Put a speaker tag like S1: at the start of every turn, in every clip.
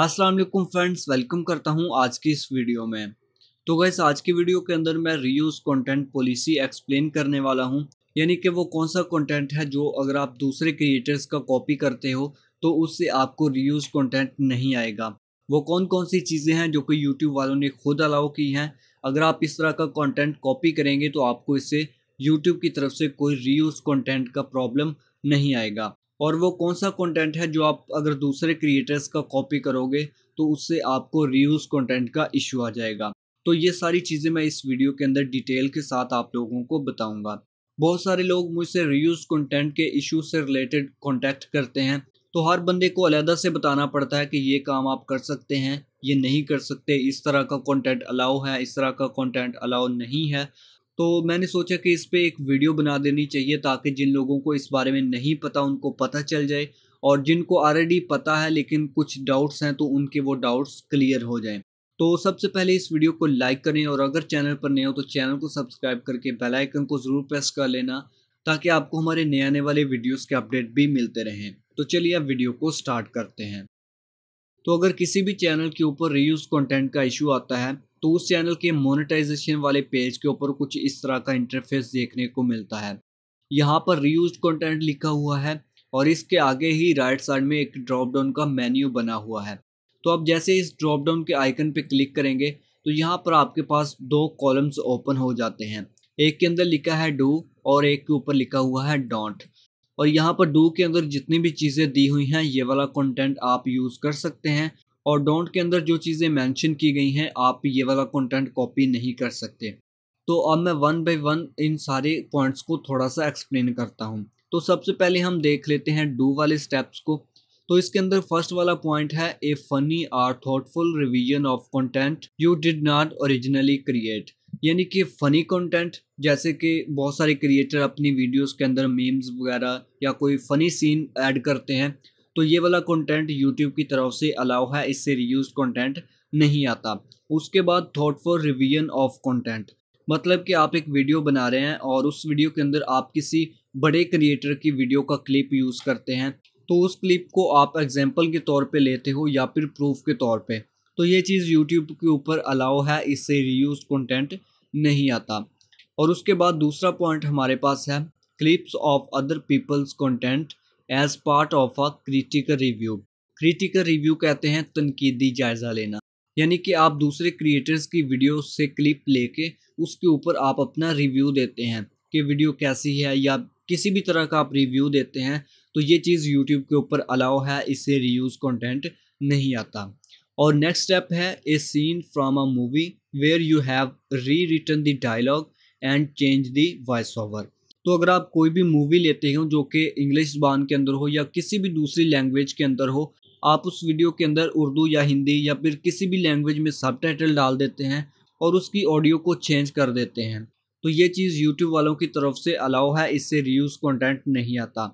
S1: अस्सलाम वालेकुम friends welcome करता हूं आज की इस वीडियो में तो गैस आज की वीडियो के अंदर मैं रीयूज़ कंटेंट पॉलिसी एक्सप्लेन करने वाला हूं यानी कि वो कौन सा कंटेंट है जो अगर आप दूसरे क्रिएटर्स का कॉपी करते हो तो उससे आपको रीयूज़ कंटेंट नहीं आएगा वो कौन कौन सी चीज़ें हैं जो कि यूट्यूब वालों ने खुद अलाउ की हैं अगर आप इस तरह का कॉन्टेंट कॉपी करेंगे तो आपको इससे यूट्यूब की तरफ से कोई रीयूज़ कॉन्टेंट का प्रॉब्लम नहीं आएगा और वो कौन सा कंटेंट है जो आप अगर दूसरे क्रिएटर्स का कॉपी करोगे तो उससे आपको रिव्यूज़ कंटेंट का इशू आ जाएगा तो ये सारी चीज़ें मैं इस वीडियो के अंदर डिटेल के साथ आप लोगों को बताऊंगा बहुत सारे लोग मुझसे रिव्यूज कंटेंट के इशू से रिलेटेड कॉन्टैक्ट करते हैं तो हर बंदे को अलहदा से बताना पड़ता है कि ये काम आप कर सकते हैं ये नहीं कर सकते इस तरह का कॉन्टेंट अलाउ है इस तरह का कॉन्टेंट अलाउ नहीं है तो मैंने सोचा कि इस पर एक वीडियो बना देनी चाहिए ताकि जिन लोगों को इस बारे में नहीं पता उनको पता चल जाए और जिनको ऑलरेडी पता है लेकिन कुछ डाउट्स हैं तो उनके वो डाउट्स क्लियर हो जाएं तो सबसे पहले इस वीडियो को लाइक करें और अगर चैनल पर नए हो तो चैनल को सब्सक्राइब करके बेल आइकन को ज़रूर प्रेस कर लेना ताकि आपको हमारे नए आने वाले वीडियोस के अपडेट भी मिलते रहें तो चलिए अब वीडियो को स्टार्ट करते हैं तो अगर किसी भी चैनल के ऊपर रीयूज़ कंटेंट का इशू आता है तो उस चैनल के मोनेटाइजेशन वाले पेज के ऊपर कुछ इस तरह का इंटरफेस देखने को मिलता है यहाँ पर रीयूज कंटेंट लिखा हुआ है और इसके आगे ही राइट साइड में एक ड्रॉप डाउन का मेन्यू बना हुआ है तो आप जैसे इस ड्रॉप डाउन के आइकन पर क्लिक करेंगे तो यहाँ पर आपके पास दो कॉलम्स ओपन हो जाते हैं एक के अंदर लिखा है डू और एक के ऊपर लिखा हुआ है डोंट और यहाँ पर डू के अंदर जितनी भी चीज़ें दी हुई हैं ये वाला कंटेंट आप यूज़ कर सकते हैं और डोंट के अंदर जो चीज़ें मेंशन की गई हैं आप ये वाला कंटेंट कॉपी नहीं कर सकते तो अब मैं वन बाय वन इन सारे पॉइंट्स को थोड़ा सा एक्सप्लेन करता हूँ तो सबसे पहले हम देख लेते हैं डू वाले स्टेप्स को तो इसके अंदर फर्स्ट वाला पॉइंट है a funny or thoughtful revision of content you did not originally create यानी कि फ़नी कंटेंट जैसे कि बहुत सारे क्रिएटर अपनी वीडियोस के अंदर मीम्स वगैरह या कोई फ़नी सीन ऐड करते हैं तो ये वाला कंटेंट यूट्यूब की तरफ से अलाउ है इससे रियूज कंटेंट नहीं आता उसके बाद thought for revision of content मतलब कि आप एक वीडियो बना रहे हैं और उस वीडियो के अंदर आप किसी बड़े क्रिएटर की वीडियो का क्लिप यूज़ करते हैं तो उस क्लिप को आप एग्जाम्पल के तौर पर लेते हो या फिर प्रूफ के तौर पर तो ये चीज़ यूट्यूब के ऊपर अलाउ है इससे रीयूज कॉन्टेंट नहीं आता और उसके बाद दूसरा पॉइंट हमारे पास है clips of other people's content as part of a critical review critical review कहते हैं तनकीदी जायज़ा लेना यानी कि आप दूसरे क्रिएटर्स की वीडियो से क्लिप लेके उसके ऊपर आप अपना रिव्यू देते हैं कि वीडियो कैसी है या किसी भी तरह का आप रिव्यू देते हैं तो ये चीज़ यूट्यूब के ऊपर अलाउ है इससे रीयूज़ कंटेंट नहीं आता और नेक्स्ट स्टेप है a scene from a movie where you have re return the dialogue and change the voice over तो अगर आप कोई भी मूवी लेते हो जो कि इंग्लिश जबान के अंदर हो या किसी भी दूसरी लैंग्वेज के अंदर हो आप उस वीडियो के अंदर उर्दू या हिंदी या फिर किसी भी लैंग्वेज में सब डाल देते हैं और उसकी ऑडियो को चेंज कर देते हैं तो ये चीज़ यूट्यूब वालों की तरफ से अलाउ है इससे रिव्यूज़ कंटेंट नहीं आता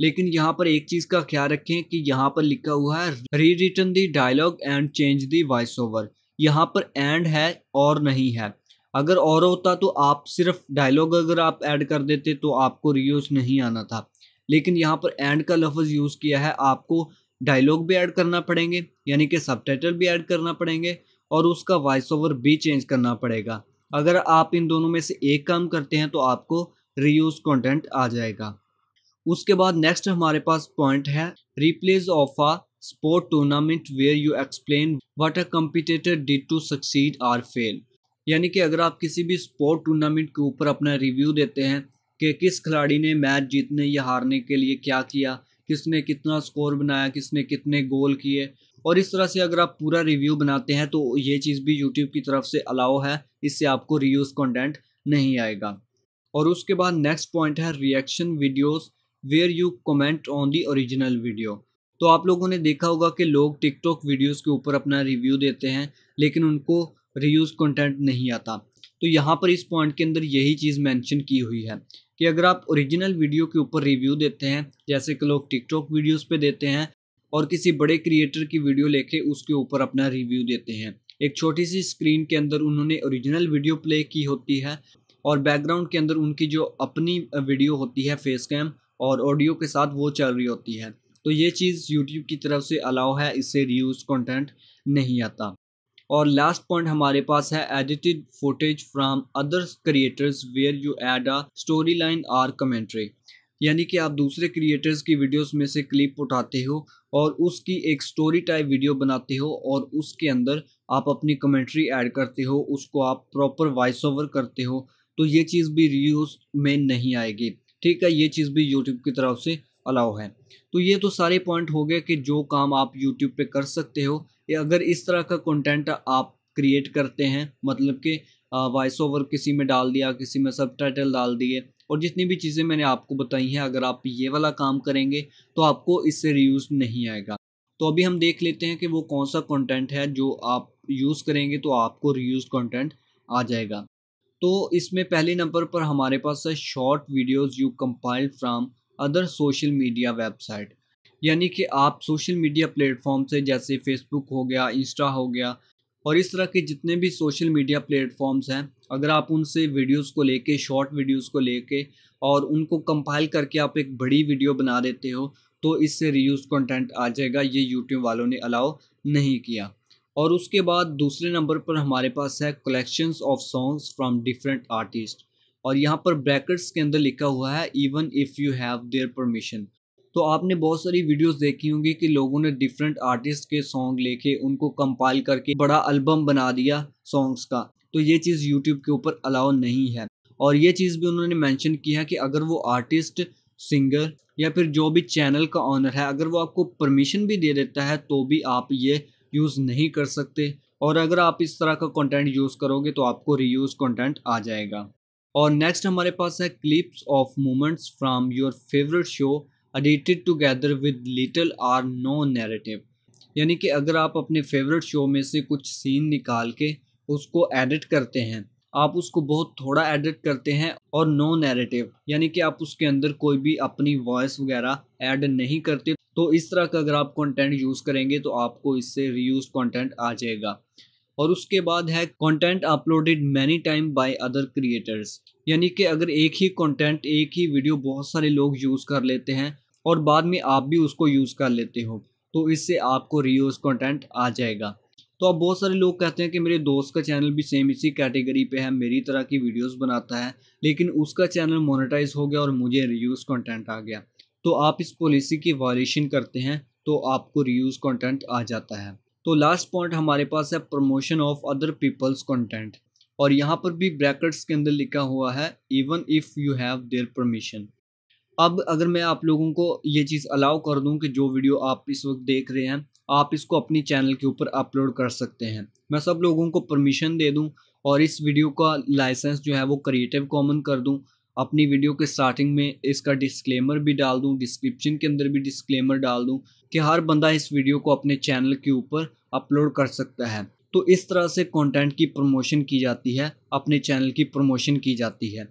S1: लेकिन यहाँ पर एक चीज़ का ख्याल रखें कि यहाँ पर लिखा हुआ है re return the dialogue and change the voice over यहाँ पर एंड है और नहीं है अगर और होता तो आप सिर्फ डायलॉग अगर आप ऐड कर देते तो आपको रीयूज नहीं आना था लेकिन यहाँ पर एंड का लफ्ज़ यूज़ किया है आपको डायलॉग भी ऐड करना पड़ेंगे यानी कि सब भी ऐड करना पड़ेंगे और उसका वॉइस ओवर भी चेंज करना पड़ेगा अगर आप इन दोनों में से एक काम करते हैं तो आपको रीयूज कंटेंट आ जाएगा उसके बाद नेक्स्ट हमारे पास पॉइंट है replace of a sport tournament where you explain what a competitor did to succeed or fail यानी कि अगर आप किसी भी स्पोर्ट टूर्नामेंट के ऊपर अपना रिव्यू देते हैं कि किस खिलाड़ी ने मैच जीतने या हारने के लिए क्या किया किसने कितना स्कोर बनाया किसने कितने गोल किए और इस तरह से अगर आप पूरा रिव्यू बनाते हैं तो ये चीज़ भी यूट्यूब की तरफ से अलाउ है इससे आपको रिव्यूज़ कंटेंट नहीं आएगा और उसके बाद नेक्स्ट पॉइंट है reaction videos where you comment on the original video तो आप लोगों ने देखा होगा कि लोग टिकटॉक वीडियोस के ऊपर अपना रिव्यू देते हैं लेकिन उनको रीयूज कंटेंट नहीं आता तो यहाँ पर इस पॉइंट के अंदर यही चीज़ मेंशन की हुई है कि अगर आप ओरिजिनल वीडियो के ऊपर रिव्यू देते हैं जैसे कि लोग टिकटॉक वीडियोस पे देते हैं और किसी बड़े क्रिएटर की वीडियो लेके उसके ऊपर अपना रिव्यू देते हैं एक छोटी सी स्क्रीन के अंदर उन्होंने ओरिजिनल वीडियो प्ले की होती है और बैकग्राउंड के अंदर उनकी जो अपनी वीडियो होती है फेस कैम और ऑडियो के साथ वो चल रही होती है तो ये चीज़ यूट्यूब की तरफ से अलाव है इससे रीयूज कंटेंट नहीं आता और लास्ट पॉइंट हमारे पास है edited footage from other creators where you add a storyline or commentary यानी कि आप दूसरे क्रिएटर्स की वीडियोस में से क्लिप उठाते हो और उसकी एक स्टोरी टाइप वीडियो बनाते हो और उसके अंदर आप अपनी कमेंट्री ऐड करते हो उसको आप प्रॉपर वॉइस ओवर करते हो तो ये चीज़ भी रियूज में नहीं आएगी ठीक है ये चीज़ भी यूट्यूब की तरफ से अलाउ है तो ये तो सारे पॉइंट हो गए कि जो काम आप यूट्यूब पे कर सकते हो या अगर इस तरह का कंटेंट आप क्रिएट करते हैं मतलब कि वॉइस ओवर किसी में डाल दिया किसी में सब डाल दिए और जितनी भी चीज़ें मैंने आपको बताई हैं अगर आप ये वाला काम करेंगे तो आपको इससे रिव्यूज़ नहीं आएगा तो अभी हम देख लेते हैं कि वो कौन सा कंटेंट है जो आप यूज़ करेंगे तो आपको रिव्यूज़ कंटेंट आ जाएगा तो इसमें पहले नंबर पर हमारे पास है short videos you compiled from other social media website यानी कि आप सोशल मीडिया प्लेटफॉर्म से जैसे फेसबुक हो गया इंस्टा हो गया और इस तरह के जितने भी सोशल मीडिया प्लेटफॉर्म्स हैं अगर आप उनसे वीडियोस को लेके शॉर्ट वीडियोस को लेके और उनको कंपाइल करके आप एक बड़ी वीडियो बना देते हो तो इससे रियूज कंटेंट आ जाएगा ये यूट्यूब वालों ने अलाउ नहीं किया और उसके बाद दूसरे नंबर पर हमारे पास है collections of songs from different artist और यहाँ पर ब्रैकेट्स के अंदर लिखा हुआ है even if you have their permission तो आपने बहुत सारी वीडियोस देखी होंगी कि लोगों ने डिफरेंट आर्टिस्ट के सॉन्ग लेके उनको कंपाइल करके बड़ा एल्बम बना दिया सॉन्ग्स का तो ये चीज़ यूट्यूब के ऊपर अलाउ नहीं है और ये चीज़ भी उन्होंने मैंशन किया है कि अगर वो आर्टिस्ट सिंगर या फिर जो भी चैनल का ऑनर है अगर वो आपको परमिशन भी दे देता है तो भी आप ये यूज़ नहीं कर सकते और अगर आप इस तरह का कंटेंट यूज़ करोगे तो आपको रीयूज़ कंटेंट आ जाएगा और नेक्स्ट हमारे पास है clips of moments from your favourite show edited together with little or no narrative यानी कि अगर आप अपने फेवरेट शो में से कुछ सीन निकाल के उसको एडिट करते हैं आप उसको बहुत थोड़ा एडिट करते हैं और नो नैरेटिव यानी कि आप उसके अंदर कोई भी अपनी वॉइस वगैरह ऐड नहीं करते तो इस तरह का अगर आप कंटेंट यूज़ करेंगे तो आपको इससे रीयूज कंटेंट आ जाएगा और उसके बाद है content uploaded many time by other creators यानी कि अगर एक ही कंटेंट एक ही वीडियो बहुत सारे लोग यूज़ कर लेते हैं और बाद में आप भी उसको यूज़ कर लेते हो तो इससे आपको रीयूज कंटेंट आ जाएगा तो अब बहुत सारे लोग कहते हैं कि मेरे दोस्त का चैनल भी सेम इसी कैटेगरी पे है मेरी तरह की वीडियोस बनाता है लेकिन उसका चैनल मोनेटाइज हो गया और मुझे रीयूज़ कंटेंट आ गया तो आप इस पॉलिसी की वायलेशन करते हैं तो आपको रीयूज़ कंटेंट आ जाता है तो लास्ट पॉइंट हमारे पास है promotion of other people's content और यहाँ पर भी ब्रैकेट्स के अंदर लिखा हुआ है even if you have their permission अब अगर मैं आप लोगों को ये चीज़ अलाउ कर दूं कि जो वीडियो आप इस वक्त देख रहे हैं आप इसको अपनी चैनल के ऊपर अपलोड कर सकते हैं मैं सब लोगों को परमिशन दे दूं और इस वीडियो का लाइसेंस जो है वो क्रिएटिव कॉमन कर दूं अपनी वीडियो के स्टार्टिंग में इसका डिस्क्लेमर भी डाल दूँ डिस्क्रिप्शन के अंदर भी डिस्क्लेमर डाल दूँ कि हर बंदा इस वीडियो को अपने चैनल के ऊपर अपलोड कर सकता है तो इस तरह से कंटेंट की प्रमोशन की जाती है अपने चैनल की प्रमोशन की जाती है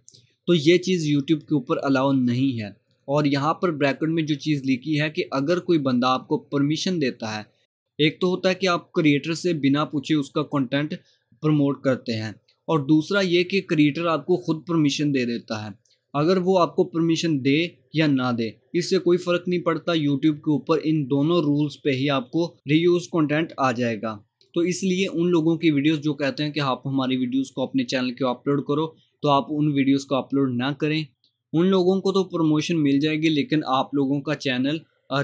S1: तो ये चीज़ यूट्यूब के ऊपर अलाउ नहीं है और यहाँ पर ब्रैकेट में जो चीज़ लिखी है कि अगर कोई बंदा आपको परमिशन देता है एक तो होता है कि आप क्रिएटर से बिना पूछे उसका कंटेंट प्रमोट करते हैं और दूसरा ये कि क्रिएटर आपको खुद परमिशन दे देता है अगर वो आपको परमिशन दे या ना दे इससे कोई फ़र्क नहीं पड़ता यूट्यूब के ऊपर इन दोनों रूल्स पे ही आपको रीयूज कंटेंट आ जाएगा तो इसलिए उन लोगों की वीडियोस जो कहते हैं कि आप हमारी वीडियोस को अपने चैनल के अपलोड करो तो आप उन वीडियोस को अपलोड ना करें उन लोगों को तो प्रमोशन मिल जाएगी लेकिन आप लोगों का चैनल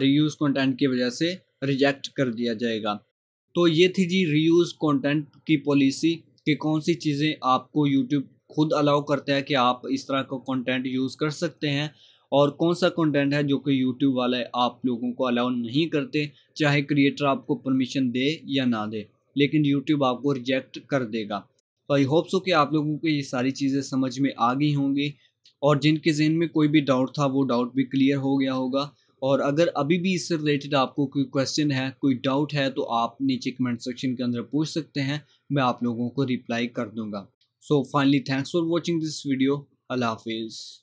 S1: रीयूज़ कॉन्टेंट की वजह से रिजेक्ट कर दिया जाएगा तो ये थी जी रीयूज़ कॉन्टेंट की पॉलिसी कि कौन सी चीज़ें आपको यूट्यूब खुद अलाउ करता है कि आप इस तरह का कंटेंट यूज़ कर सकते हैं और कौन सा कंटेंट है जो कि यूट्यूब वाले आप लोगों को अलाउ नहीं करते चाहे क्रिएटर आपको परमिशन दे या ना दे लेकिन यूट्यूब आपको रिजेक्ट कर देगा तो आई होप सो कि आप लोगों को ये सारी चीज़ें समझ में आ गई होंगी और जिनके जहन में कोई भी डाउट था वो डाउट भी क्लियर हो गया होगा और अगर अभी भी इससे रिलेटेड आपको कोई क्वेश्चन है कोई डाउट है तो आप नीचे कमेंट सेक्शन के अंदर पूछ सकते हैं मैं आप लोगों को रिप्लाई कर दूंगा so finally thanks for watching this video अल्लाह हाफिज़